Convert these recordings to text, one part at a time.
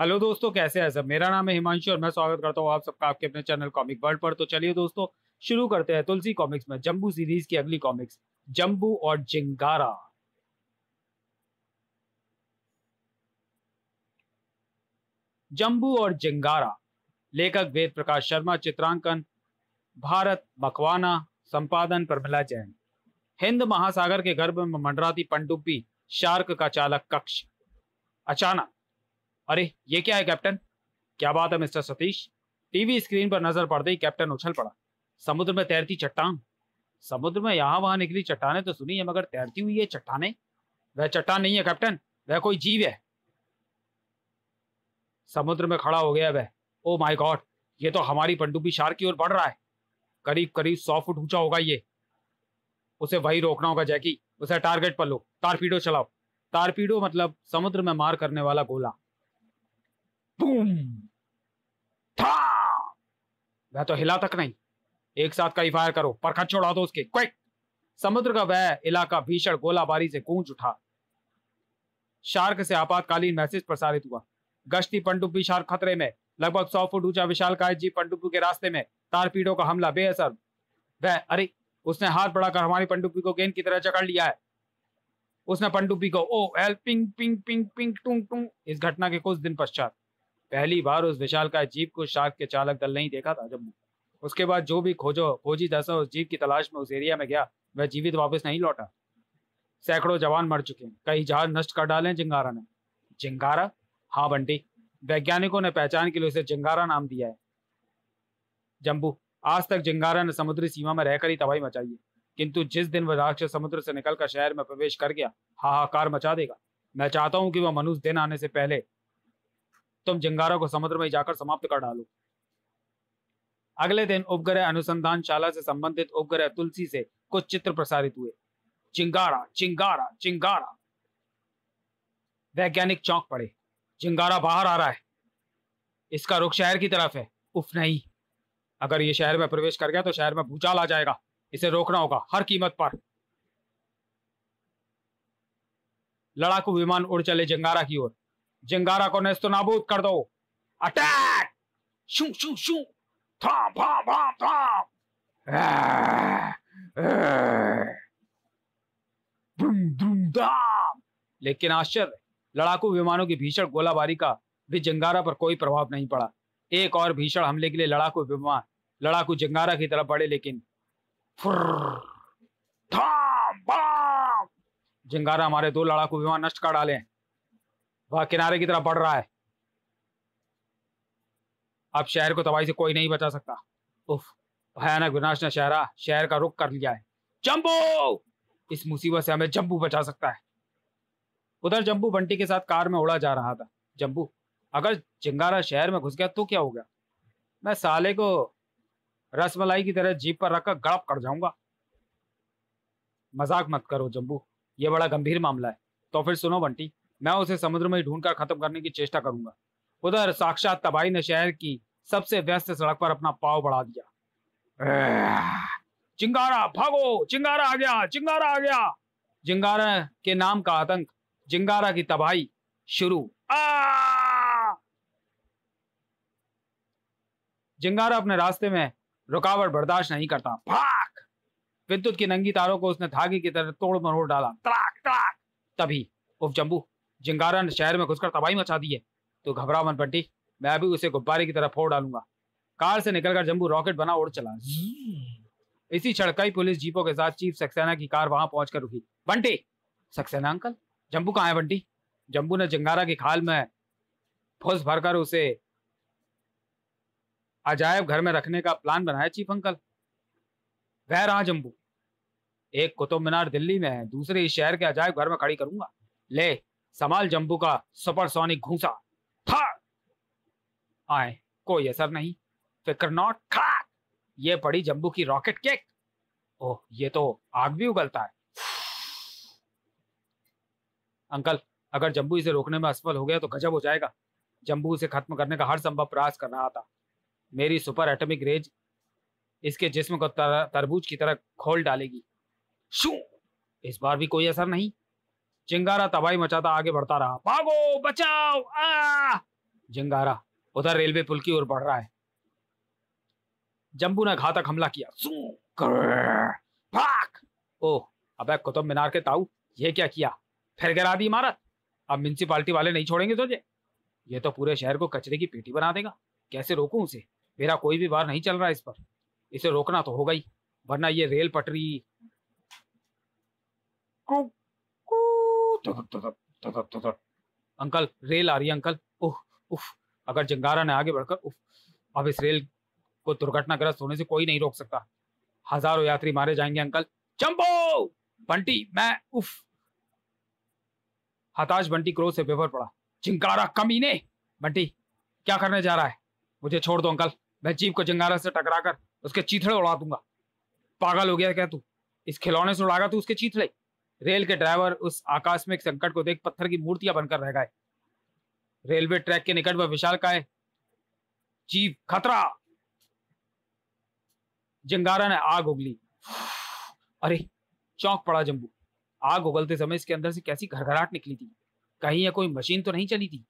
hello दोस्तों कैसे हैं सब मेरा नाम है हिमांशु और मैं स्वागत करता हूँ आप सबका आपके अपने चैनल कॉमिक वर्ल्ड पर तो चलिए दोस्तों शुरू करते हैं तुलसी कॉमिक्स में जम्बू सीरीज की अगली कॉमिक्स जम्बू और जिंगारा जम्बू और जिंगारा लेखक वेद प्रकाश शर्मा चित्रांकन भारत मकवाना संपादन प्रमिला जैन हिंद महासागर के गर्भ में मंडराती पनडुब्बी शार्क का चालक कक्ष अचानक अरे ये क्या है कैप्टन क्या बात है मिस्टर सतीश टीवी स्क्रीन पर नजर पड़ते ही कैप्टन उछल पड़ा समुद्र में तैरती चट्टान समुद्र में यहाँ वहां निकली चट्टाने तो सुनी है मगर तैरती हुई है चट्टाने वह चट्टान नहीं है कैप्टन वह कोई जीव है समुद्र में खड़ा हो गया वह ओ माय गॉड ये तो हमारी पंडुबी शार की ओर बढ़ रहा है करीब करीब सौ फुट ऊंचा होगा ये उसे वही रोकना होगा जैकी उसे टारगेट पर लो तारपीडो चलाओ तारपीडो मतलब समुद्र में मार करने वाला गोला बूम था वह तो हिला तक नहीं एक साथ कई फायर करो परखट छोड़ा दो उसके क्विक समुद्र का वह इलाका भीषण गोलाबारी से गूंज उठा शार्क से आपातकालीन मैसेज प्रसारित हुआ गश्ती पनडुब्बी शार्क खतरे में लगभग सौ फुट ऊंचा विशाल काय जी पनडुब्बी के रास्ते में तारपीडो का हमला बेअसर वह अरे उसने हाथ बढ़ाकर हमारी पनडुब्बी को गेंद की तरह जकड़ लिया है उसने पनडुब्बी को ओ एल पिंग पिंग पिंग पिंग टूंग टूंग इस घटना के कुछ दिन पश्चात पहली बार उस विशाल का जीप को शार्क के चालक दल नहीं देखा था जम्मू उसके बाद जो भी खोजो खोजी दसा उस जीप की तलाश में उस एरिया में गया वह जीवित वापस नहीं लौटा सैकड़ों जवान मर चुके हैं कई जहाज नष्ट कर डाले जिंगारा ने जिंगारा हाँ बंटी वैज्ञानिकों ने पहचान के लिए उसे जिंगारा नाम दिया है जम्बू आज तक जिंगारा ने समुद्री सीमा में रहकर ही तबाही मचाई है किंतु जिस दिन वह राक्षस समुद्र से निकलकर शहर में प्रवेश कर गया हाहाकार मचा देगा मैं चाहता हूं कि वह मनुष्य दिन आने से पहले तुम जंगारों को समुद्र में जाकर समाप्त कर डालो अगले दिन उपग्रह अनुसंधान शाला से संबंधित उपग्रह तुलसी से कुछ चित्र प्रसारित हुए चिंगारा चिंगारा चिंगारा वैज्ञानिक चौंक पड़े चिंगारा बाहर आ रहा है इसका रुख शहर की तरफ है उफ नहीं अगर ये शहर में प्रवेश कर गया तो शहर में भूचाल आ जाएगा इसे रोकना होगा हर कीमत पर लड़ाकू विमान उड़ चले जंगारा की ओर जिंगारा को नेस्तो नाबूद कर दो अटैक शू शू शू थाम थाम थाम थाम दुम दुम दाम लेकिन आश्चर्य लड़ाकू विमानों की भीषण गोलाबारी का भी जंगारा पर कोई प्रभाव नहीं पड़ा एक और भीषण हमले के लिए लड़ाकू विमान लड़ाकू जंगारा की तरफ बढ़े लेकिन थाम बाम जंगारा हमारे दो लड़ाकू विमान नष्ट कर डाले हैं वह किनारे की तरफ बढ़ रहा है अब शहर को तबाही से कोई नहीं बचा सकता उफ भयानक विनाश ने शहरा शहर का रुख कर लिया है जम्बो इस मुसीबत से हमें जम्बू बचा सकता है उधर जम्बू बंटी के साथ कार में उड़ा जा रहा था जम्बू अगर चिंगारा शहर में घुस गया तो क्या हो गया मैं साले को रसमलाई की तरह जीप पर रखकर गड़प कर जाऊंगा मजाक मत करो जम्बू ये बड़ा गंभीर मामला है तो फिर सुनो बंटी मैं उसे समुद्र में ढूंढकर खत्म करने की चेष्टा करूंगा उधर साक्षात तबाही ने शहर की सबसे व्यस्त सड़क पर अपना पाव बढ़ा दिया चिंगारा भागो चिंगारा आ गया चिंगारा आ गया जिंगारा के नाम का आतंक जिंगारा की तबाही शुरू जिंगारा अपने रास्ते में रुकावट बर्दाश्त नहीं करता भाग विद्युत की नंगी तारों को उसने धागे की तरह तोड़ मरोड़ डाला त्राक त्राक तभी उफ जम्बू जिंगारा ने शहर में घुसकर तबाही मचा दी है तो घबरा मन बंटी मैं अभी उसे गुब्बारे की तरह फोड़ डालूंगा कार से निकलकर जम्बू रॉकेट बना उड़ चला इसी छड़काई पुलिस जीपों के साथ चीफ सक्सेना की कार वहां पहुंचकर रुकी बंटी सक्सेना अंकल जम्बू कहाँ है बंटी जम्बू ने जिंगारा की खाल में फुस भरकर उसे अजायब घर में रखने का प्लान बनाया चीफ अंकल वह रहा जम्बू एक कुतुब मीनार दिल्ली में है दूसरे इस शहर के अजायब घर में खड़ी करूंगा ले समाल जम्बू का सुपरसोनिक घूसा था आए कोई असर नहीं फिक्र नॉट खा ये पड़ी जम्बू की रॉकेट केक ओह ये तो आग भी उगलता है अंकल अगर जम्बू इसे रोकने में असफल हो गया तो गजब हो जाएगा जम्बू इसे खत्म करने का हर संभव प्रयास कर रहा था मेरी सुपर एटॉमिक रेज इसके जिस्म को तर, तरबूज की तरह खोल डालेगी शू इस बार भी कोई असर नहीं चिंगारा तबाही मचाता आगे बढ़ता रहा भागो बचाओ जिंगारा उधर रेलवे पुल की ओर बढ़ रहा है जम्बू ने घातक हमला किया भाग ओ अबे कुतुब मीनार के ताऊ ये क्या किया फिर गिरा दी इमारत अब म्यूनसिपालिटी वाले नहीं छोड़ेंगे तुझे ये तो पूरे शहर को कचरे की पेटी बना देगा कैसे रोकूं उसे मेरा कोई भी वार नहीं चल रहा इस पर इसे रोकना तो होगा ही वरना ये रेल पटरी कुक अंकल रेल आ रही है अंकल उफ उफ अगर जंगारा ने आगे बढ़कर उफ अब इस रेल को दुर्घटनाग्रस्त होने से कोई नहीं रोक सकता हजारों यात्री मारे जाएंगे अंकल चंपो बंटी मैं उफ हताश बंटी क्रोध से बेभर पड़ा चिंकारा कमीने बंटी क्या करने जा रहा है मुझे छोड़ दो अंकल मैं जीप को जंगारा से टकराकर उसके चीथड़े उड़ा दूंगा पागल हो गया क्या तू इस खिलौने से उड़ागा तू उसके चीथड़े रेल के ड्राइवर उस आकस्मिक संकट को देख पत्थर की मूर्तियां बनकर रह गए रेलवे ट्रैक के निकट वह विशाल का है चीफ खतरा जंगारा ने आग उगली अरे चौंक पड़ा जम्बू आग उगलते समय इसके अंदर से कैसी घरघराहट निकली थी कहीं यह कोई मशीन तो नहीं चली थी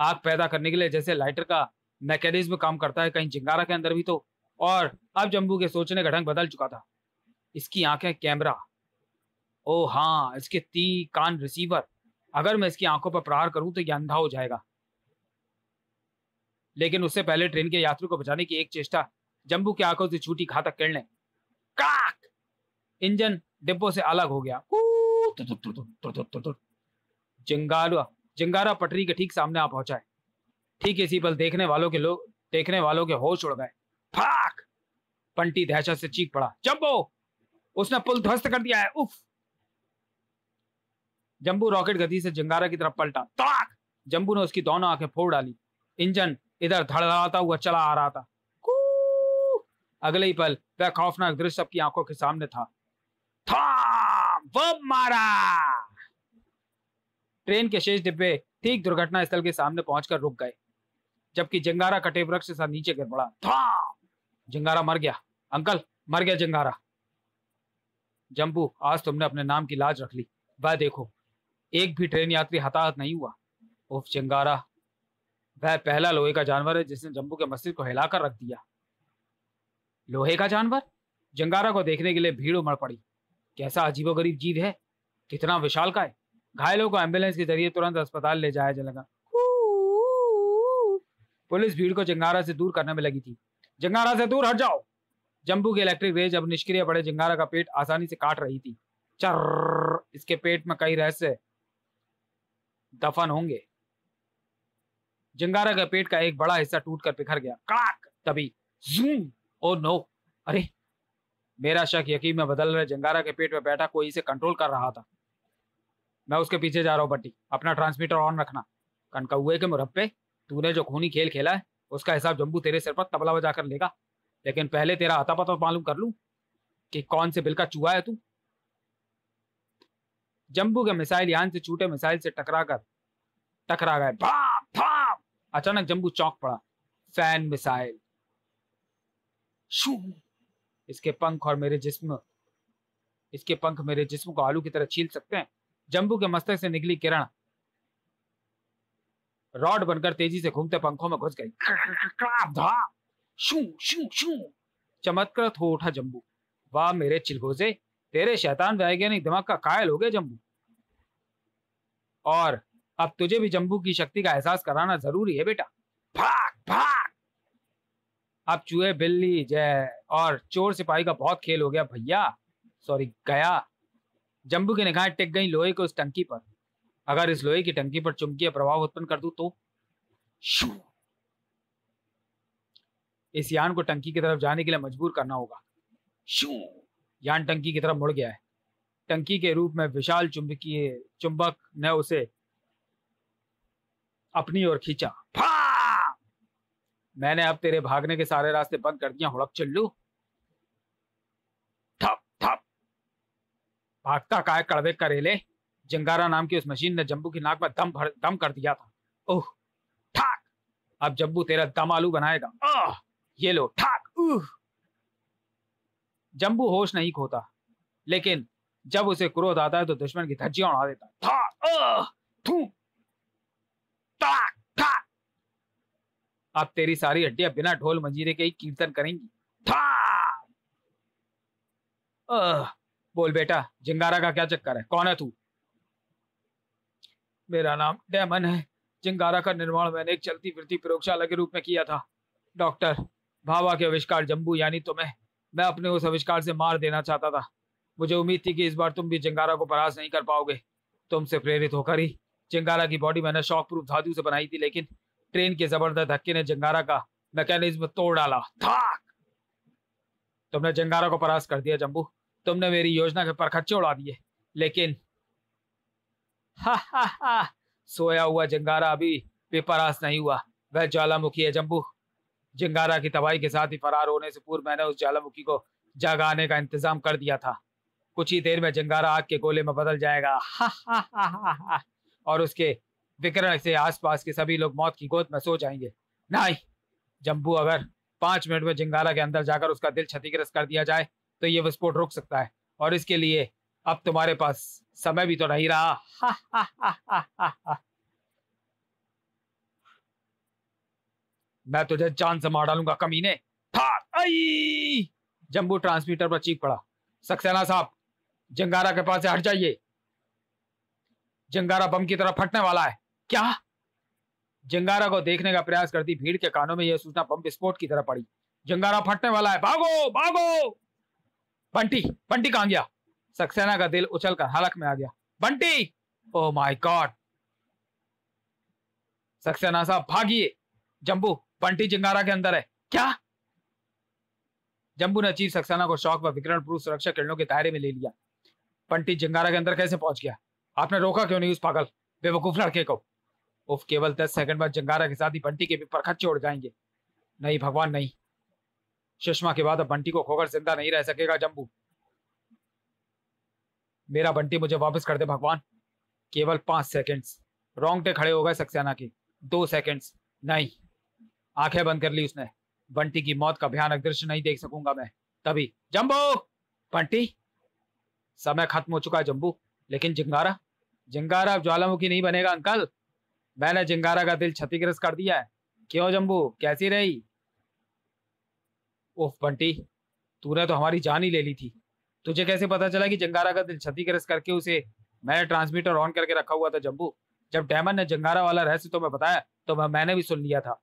आग पैदा करने के लिए जैसे लाइटर का मैकेनिज्म काम करता है कहीं जिंगारा के अंदर भी तो और अब जम्बू के सोचने का ढंग बदल चुका था इसकी आंखें कैमरा ओ हाँ इसके ती कान रिसीवर अगर मैं इसकी आंखों पर प्रहार करूं तो यह अंधा हो जाएगा लेकिन उससे पहले ट्रेन के यात्रियों को बचाने की एक चेष्टा जम्बू की आंखों से छूटी घातक किरण काक इंजन डिब्बों से अलग हो गया जिंगारा जिंगारा पटरी के ठीक सामने आ पहुंचा है ठीक इसी पल देखने वालों के लोग देखने वालों के होश उड़ गए फाक पंटी दहशत से चीख पड़ा जम्बो उसने पुल ध्वस्त कर दिया है उफ जम्बू रॉकेट गति से जंगारा की तरफ पलटा तड़ाक जम्बू ने उसकी दोनों आंखें फोड़ डाली इंजन इधर धड़धड़ाता हुआ चला आ रहा था अगले ही पल वह खौफनाक दृश्य सबकी आंखों के सामने था बम मारा ट्रेन के शेष डिब्बे ठीक दुर्घटना स्थल के सामने पहुंचकर रुक गए जबकि जंगारा कटे वृक्ष से नीचे गिर पड़ा था जंगारा मर गया अंकल मर गया जंगारा जम्बू आज तुमने अपने नाम की लाज रख ली वह देखो एक भी ट्रेन यात्री हताहत नहीं हुआ उफ चिंगारा वह पहला लोहे का जानवर है जिसने जम्बू के मस्जिद को हिलाकर रख दिया लोहे का जानवर जंगारा को देखने के लिए भीड़ उमड़ पड़ी कैसा अजीबोगरीब जीव है कितना विशाल का है घायलों को एम्बुलेंस के जरिए तुरंत अस्पताल ले जाया जाने लगा पुलिस भीड़ को जंगारा से दूर करने में लगी थी जंगारा से दूर हट जाओ जम्बू की इलेक्ट्रिक रेज अब निष्क्रिय पड़े जंगारा का पेट आसानी से काट रही थी चर्र इसके पेट में कई रहस्य दफन होंगे जंगारा का पेट का एक बड़ा हिस्सा टूटकर बिखर गया कड़ाक तभी जूम ओ नो अरे मेरा शक यकीन में बदल रहे जंगारा के पेट में बैठा कोई इसे कंट्रोल कर रहा था मैं उसके पीछे जा रहा हूँ बट्टी अपना ट्रांसमीटर ऑन रखना कनकौए के मुरब्बे तूने जो खूनी खेल खेला है उसका हिसाब जम्बू तेरे सिर पर तबला बजा कर लेगा लेकिन पहले तेरा आता पता मालूम कर लूँ कि कौन से बिल का चूहा है तू जम्बू के मिसाइल यान से छूटे मिसाइल से टकरा कर टकरा गए भाप भाप अचानक जम्बू चौंक पड़ा फैन मिसाइल इसके पंख और मेरे जिस्म इसके पंख मेरे जिस्म को आलू की तरह छील सकते हैं जम्बू के मस्तक से निकली किरण रॉड बनकर तेजी से घूमते पंखों में घुस गई शू शू शू हो उठा जम्बू वाह मेरे चिलगोजे तेरे शैतान वैज्ञानिक दिमाग का कायल हो गया जम्बू और अब तुझे भी जम्बू की शक्ति का एहसास कराना जरूरी है बेटा भाग भाग अब चूहे बिल्ली जय और चोर सिपाही का बहुत खेल हो गया भैया सॉरी गया जम्बू की निगाहें टिक गई लोहे को उस टंकी पर अगर इस लोहे की टंकी पर चुमकीय प्रभाव उत्पन्न कर दू तो इस यान को टंकी की तरफ जाने के लिए मजबूर करना होगा शू यान टंकी की तरफ मुड़ गया है टंकी के रूप में विशाल चुंबकीय चुंबक ने उसे अपनी ओर खींचा मैंने अब तेरे भागने के सारे रास्ते बंद कर दिया हुड़क चिल्लू थप थप भागता काय कड़वे करेले जंगारा नाम की उस मशीन ने जम्बू की नाक में दम भर दम कर दिया था ओह ठाक अब जम्बू तेरा दम आलू बनाएगा ये लो ठाक जम्बू होश नहीं खोता लेकिन जब उसे क्रोध आता है तो दुश्मन की धज्जियां उड़ा देता है था अब तेरी सारी हड्डियां बिना ढोल मंजीरे के ही कीर्तन करेंगी था आ, बोल बेटा जिंगारा का क्या चक्कर है कौन है तू मेरा नाम डेमन है जिंगारा का निर्माण मैंने एक चलती फिरती प्रयोगशाला के रूप में किया था डॉक्टर भावा के आविष्कार जम्बू यानी तुम्हें मैं अपने उस आविष्कार से मार देना चाहता था मुझे उम्मीद थी कि इस बार तुम भी चिंगारा को परास नहीं कर पाओगे तुमसे प्रेरित होकर ही चिंगारा की बॉडी मैंने शॉक प्रूफ धातु से बनाई थी लेकिन ट्रेन के जबरदस्त धक्के ने जंगारा का मैकेनिज्म तोड़ डाला थाक तुमने जंगारा को परास कर दिया जम्बू तुमने मेरी योजना के परखच्चे उड़ा दिए लेकिन हा हा हा सोया हुआ जंगारा अभी भी परास नहीं हुआ वह ज्वालामुखी है जम्बू जिंगारा की तबाही के साथ ही फरार होने से पूर्व मैंने उस ज्वालामुखी को जगाने का इंतजाम कर दिया था कुछ ही देर में जिंगारा आग के गोले में बदल जाएगा हा हा हा हा हा और उसके विकरण से आसपास के सभी लोग मौत की गोद में सो जाएंगे नहीं जम्बू अगर पांच मिनट में जिंगारा के अंदर जाकर उसका दिल क्षतिग्रस्त कर दिया जाए तो ये विस्फोट रुक सकता है और इसके लिए अब तुम्हारे पास समय भी तो नहीं रहा हा हा हा हा हा हा मैं तुझे जान से मार डालूंगा कमीने जम्बू ट्रांसमीटर पर चीख पड़ा सक्सेना साहब जंगारा के पास से हट जाइए जंगारा बम की तरह फटने वाला है क्या जंगारा को देखने का प्रयास करती भीड़ के कानों में यह सूचना बम विस्फोट की तरह पड़ी जंगारा फटने वाला है भागो भागो बंटी बंटी कहां गया सक्सेना का दिल उछल कर हलक में आ गया Bunty oh my god Saxena साहब भागिए जम्बू पंटी चिंगारा के अंदर है क्या जम्बू ने अचीव सक्सेना को शौक व विकरण प्रूफ सुरक्षा किरणों के दायरे में ले लिया पंटी जंगारा के अंदर कैसे पहुंच गया आपने रोका क्यों नहीं उस पागल बेवकूफ लड़के को उफ केवल दस सेकंड बाद जंगारा के साथ ही बंटी के भी परखच्चे उड़ जाएंगे नहीं भगवान नहीं सुषमा के बाद अब बंटी को खोकर जिंदा नहीं रह सकेगा जम्बू मेरा बंटी मुझे वापस कर दे भगवान केवल पांच सेकंड्स रोंगटे खड़े हो गए सक्सेना के दो सेकंड्स नहीं आंखें बंद कर ली उसने बंटी की मौत का भयानक दृश्य नहीं देख सकूंगा मैं तभी जम्बू बंटी समय खत्म हो चुका है जम्बू लेकिन जिंगारा जिंगारा अब ज्वालामुखी नहीं बनेगा अंकल मैंने जिंगारा का दिल क्षतिग्रस्त कर दिया है क्यों जम्बू कैसी रही ओह बंटी तूने तो हमारी जान ही ले ली थी तुझे कैसे पता चला कि जंगारा का दिल क्षतिग्रस्त करके उसे मैंने ट्रांसमीटर ऑन करके रखा हुआ था जम्बू जब डैमन ने जंगारा वाला रहस्य तुम्हें तो बताया तो मैंने भी सुन लिया था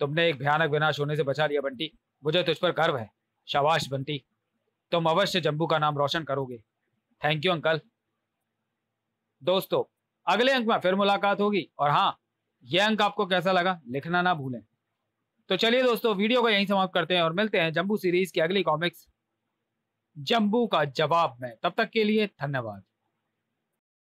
तुमने एक भयानक विनाश होने से बचा लिया बंटी मुझे तुझ पर गर्व है शाबाश बंटी तुम अवश्य जम्बू का नाम रोशन करोगे थैंक यू अंकल दोस्तों अगले अंक में फिर मुलाकात होगी और हाँ यह अंक आपको कैसा लगा लिखना ना भूलें तो चलिए दोस्तों वीडियो को यहीं समाप्त करते हैं और मिलते हैं जम्बू सीरीज की अगली कॉमिक्स जम्बू का जवाब में तब तक के लिए धन्यवाद